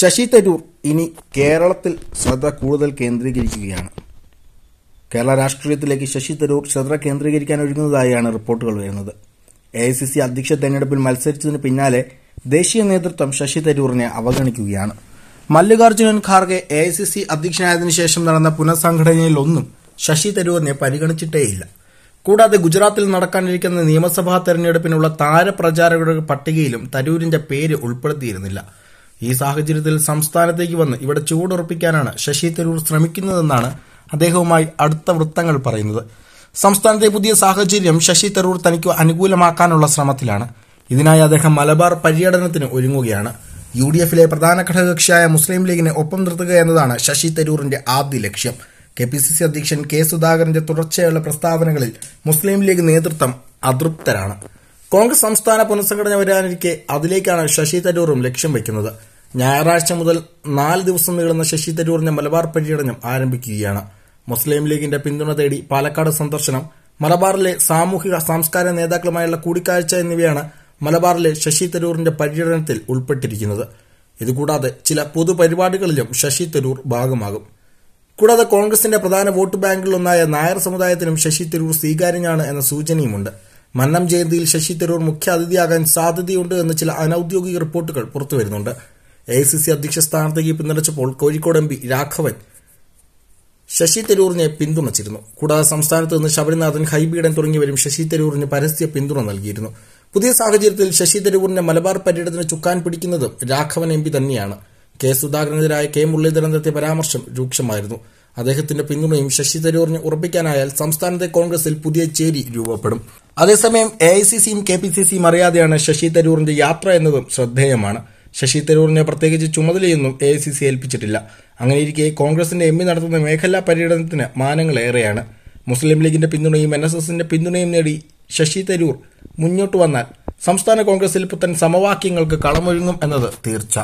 ശശി തരൂർ ഇനി കേരളത്തിൽ ശ്രദ്ധ കൂടുതൽ കേന്ദ്രീകരിക്കുകയാണ് കേരള രാഷ്ട്രീയത്തിലേക്ക് ശശി തരൂർ ശ്രദ്ധ കേന്ദ്രീകരിക്കാൻ ഒരുങ്ങുന്നതായാണ് റിപ്പോർട്ടുകൾ വരുന്നത് എ ഐ സി സി അധ്യക്ഷ തെരഞ്ഞെടുപ്പിൽ മത്സരിച്ചതിന് പിന്നാലെ ദേശീയ നേതൃത്വം ശശി തരൂറിനെ അവഗണിക്കുകയാണ് Mallikarjunan Kharge A I C C അധ്യക്ഷനായതിനു ശേഷം നടന്ന പുനഃസംഘടനയിലൊന്നും ശശി തരൂറിനെ പരിഗണിച്ചിട്ടേയില്ല കൂടാതെ ഗുജറാത്തിൽ നടക്കാനിരിക്കുന്ന നിയമസഭാ തെരഞ്ഞെടുപ്പിനുള്ള താരപ്രചാരകരുടെ പട്ടികയിലും തരൂരിന്റെ പേര് ഉൾപ്പെടുത്തിയിരുന്നില്ല ഈ സാഹചര്യത്തിൽ സംസ്ഥാനത്തേക്ക് വന്ന് ഇവിടെ ചൂടുറപ്പിക്കാനാണ് ശശി തരൂർ ശ്രമിക്കുന്നതെന്നാണ് അദ്ദേഹവുമായി അടുത്ത വൃത്തങ്ങൾ പറയുന്നത് സംസ്ഥാനത്തെ പുതിയ സാഹചര്യം ശശി തരൂർ തനിക്ക് അനുകൂലമാക്കാനുള്ള ശ്രമത്തിലാണ് ഇതിനായി അദ്ദേഹം മലബാർ പര്യടനത്തിന് ഒരുങ്ങുകയാണ് യു ഡി എഫിലെ പ്രധാന ഘടകകക്ഷിയായ മുസ്ലിം ലീഗിനെ ഒപ്പം നിർത്തുക എന്നതാണ് ശശി തരൂറിന്റെ ആദ്യ ലക്ഷ്യം കെ പി സി സി അധ്യക്ഷൻ കെ സുധാകരന്റെ തുടർച്ചയുള്ള പ്രസ്താവനകളിൽ മുസ്ലിം ലീഗ് നേതൃത്വം അതൃപ്തരാണ് കോൺഗ്രസ് സംസ്ഥാന പുനഃസംഘടന വരാനിരിക്കെ അതിലേക്കാണ് ശശി തരൂറും ലക്ഷ്യം വയ്ക്കുന്നത് ഞായറാഴ്ച മുതൽ നാല് ദിവസം നീളുന്ന ശശി തരൂറിന്റെ മലബാർ പര്യടനം ആരംഭിക്കുകയാണ് മുസ്ലിം ലീഗിന്റെ പിന്തുണ തേടി പാലക്കാട് സന്ദർശനം മലബാറിലെ സാമൂഹിക സാംസ്കാരിക നേതാക്കളുമായുള്ള കൂടിക്കാഴ്ച എന്നിവയാണ് മലബാറിലെ ശശി തരൂറിന്റെ പര്യടനത്തിൽ ഉൾപ്പെട്ടിരിക്കുന്നത് ഇതുകൂടാതെ ചില പൊതുപരിപാടികളിലും ശശി തരൂർ ഭാഗമാകും കൂടാതെ കോൺഗ്രസിന്റെ പ്രധാന വോട്ട് ബാങ്കുകളിലൊന്നായ നായർ സമുദായത്തിനും ശശി തരൂർ സ്വീകാര്യനാണ് എന്ന സൂചനയുമുണ്ട് മന്നം ജയന്തിയിൽ ശശി തരൂർ അതിഥിയാകാൻ സാധ്യതയുണ്ട് എന്ന് ചില അനൌദ്യോഗിക റിപ്പോർട്ടുകൾ പുറത്തുവരുന്നുണ്ട് എ സി സി അധ്യക്ഷ സ്ഥാനത്തേക്ക് പിന്തുണച്ചപ്പോൾ കോഴിക്കോട് എം പി രാഘവൻ ശശി തരൂറിനെ പിന്തുണച്ചിരുന്നു കൂടാതെ സംസ്ഥാനത്ത് നിന്ന് ശബരിനാഥൻ ഹൈബീഡൻ തുടങ്ങിയവരും ശശി തരൂറിന് പരസ്യ പിന്തുണ നൽകിയിരുന്നു പുതിയ സാഹചര്യത്തിൽ ശശി തരൂറിന്റെ മലബാർ പര്യടനത്തിന് ചുക്കാൻ പിടിക്കുന്നതും രാഘവൻ എം പി തന്നെയാണ് കെ സുധാകരനെതിരായ കെ നടത്തിയ പരാമർശം രൂക്ഷമായിരുന്നു അദ്ദേഹത്തിന്റെ പിന്തുണയും ശശി തരൂറിന് ഉറപ്പിക്കാനായാൽ സംസ്ഥാനത്തെ കോൺഗ്രസിൽ പുതിയ ചേരി രൂപപ്പെടും അതേസമയം എ ഐ സി സിയും കെ പി സി സിയും അറിയാതെയാണ് ശശി തരൂറിന്റെ യാത്ര എന്നതും ശ്രദ്ധേയമാണ് ശശി തരൂറിനെ പ്രത്യേകിച്ച് ചുമതലയൊന്നും എ ഐ സി സി ഏൽപ്പിച്ചിട്ടില്ല അങ്ങനെയിരിക്കെ കോൺഗ്രസിന്റെ എം പി നടത്തുന്ന മേഖലാ പര്യടനത്തിന് മാനങ്ങളേറെയാണ് മുസ്ലിം ലീഗിന്റെ പിന്തുണയും എൻ എസ് എസിന്റെ പിന്തുണയും നേടി ശശി തരൂർ മുന്നോട്ട് വന്നാൽ സംസ്ഥാന കോൺഗ്രസിൽ പുത്തൻ സമവാക്യങ്ങൾക്ക് കളമൊഴുങ്ങും എന്നത് തീർച്ച